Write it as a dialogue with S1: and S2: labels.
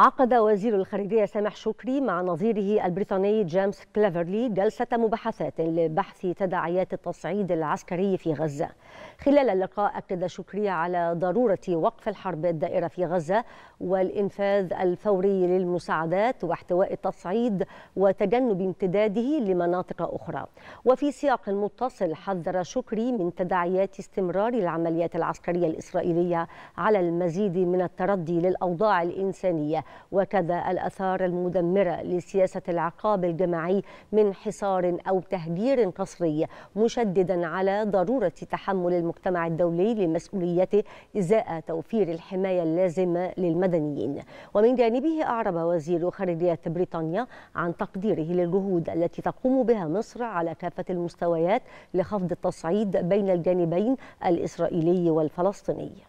S1: عقد وزير الخارجية سامح شكري مع نظيره البريطاني جيمس كليفرلي جلسة مباحثات لبحث تداعيات التصعيد العسكري في غزة خلال اللقاء أكد شكري على ضرورة وقف الحرب الدائرة في غزة والإنفاذ الفوري للمساعدات واحتواء التصعيد وتجنب امتداده لمناطق أخرى وفي سياق متصل حذر شكري من تداعيات استمرار العمليات العسكرية الإسرائيلية على المزيد من التردي للأوضاع الإنسانية وكذا الآثار المدمرة لسياسة العقاب الجماعي من حصار أو تهجير قسري مشددا على ضرورة تحمل المجتمع الدولي لمسؤوليته إزاء توفير الحماية اللازمة للمدنيين ومن جانبه أعرب وزير خارجية بريطانيا عن تقديره للجهود التي تقوم بها مصر على كافة المستويات لخفض التصعيد بين الجانبين الإسرائيلي والفلسطيني